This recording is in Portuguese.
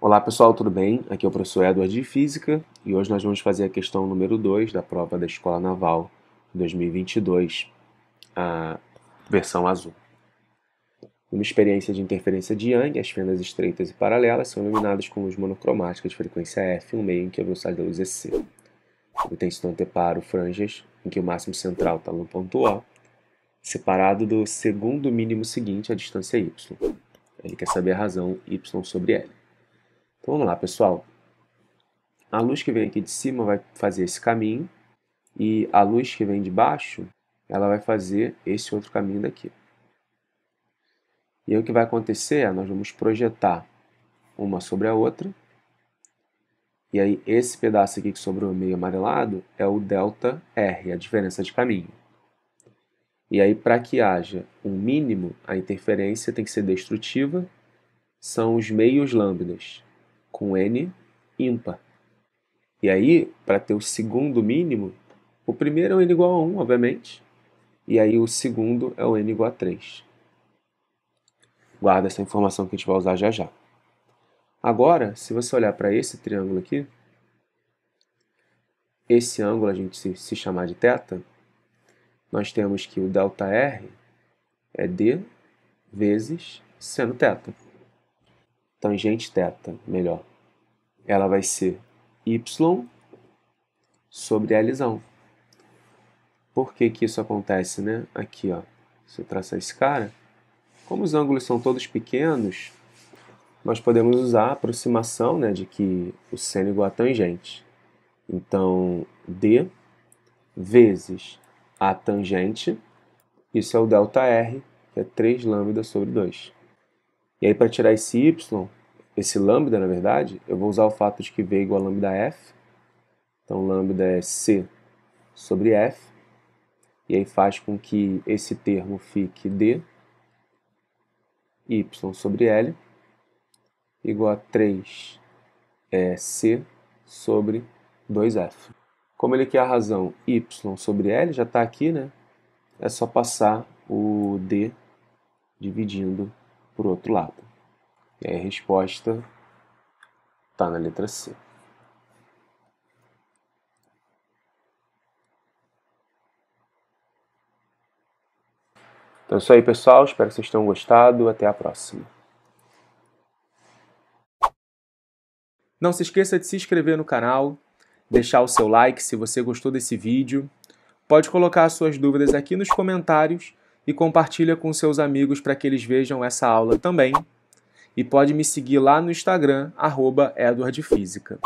Olá pessoal, tudo bem? Aqui é o professor Eduardo de Física e hoje nós vamos fazer a questão número 2 da prova da Escola Naval 2022, a versão azul. Numa experiência de interferência de Young, as fendas estreitas e paralelas são iluminadas com luz monocromática de frequência f, um meio em que a velocidade da luz é c. Obtém-se do anteparo franjas, em que o máximo central está no ponto O, separado do segundo mínimo seguinte, a distância y. Ele quer saber a razão y sobre L. Então vamos lá, pessoal. A luz que vem aqui de cima vai fazer esse caminho e a luz que vem de baixo, ela vai fazer esse outro caminho daqui. E aí o que vai acontecer é, nós vamos projetar uma sobre a outra, e aí esse pedaço aqui que sobrou meio amarelado é o delta R, a diferença de caminho. E aí para que haja um mínimo, a interferência tem que ser destrutiva, são os meios lambdas com n ímpar. E aí, para ter o segundo mínimo, o primeiro é o n igual a 1, obviamente, e aí o segundo é o n igual a 3. Guarda essa informação que a gente vai usar já já. Agora, se você olhar para esse triângulo aqui, esse ângulo a gente se, se chamar de θ, nós temos que o ΔR é D vezes seno θ. Tangente então, θ, melhor, ela vai ser y sobre L. Por que, que isso acontece, né? Aqui, ó, se eu traçar esse cara, como os ângulos são todos pequenos, nós podemos usar a aproximação né, de que o seno é igual a tangente. Então, D vezes a tangente, isso é o delta R, que é 3 λ sobre 2. E aí, para tirar esse y, esse lambda, na verdade, eu vou usar o fato de que V é igual a lambda F. Então, lambda é C sobre F. E aí faz com que esse termo fique D y sobre L igual a 3 é C sobre 2F. Como ele quer a razão y sobre L, já está aqui, né? É só passar o D dividindo por outro lado. E a resposta está na letra C. Então é isso aí, pessoal. Espero que vocês tenham gostado. Até a próxima. Não se esqueça de se inscrever no canal, deixar o seu like se você gostou desse vídeo. Pode colocar suas dúvidas aqui nos comentários e compartilha com seus amigos para que eles vejam essa aula também e pode me seguir lá no Instagram, EduardFísica.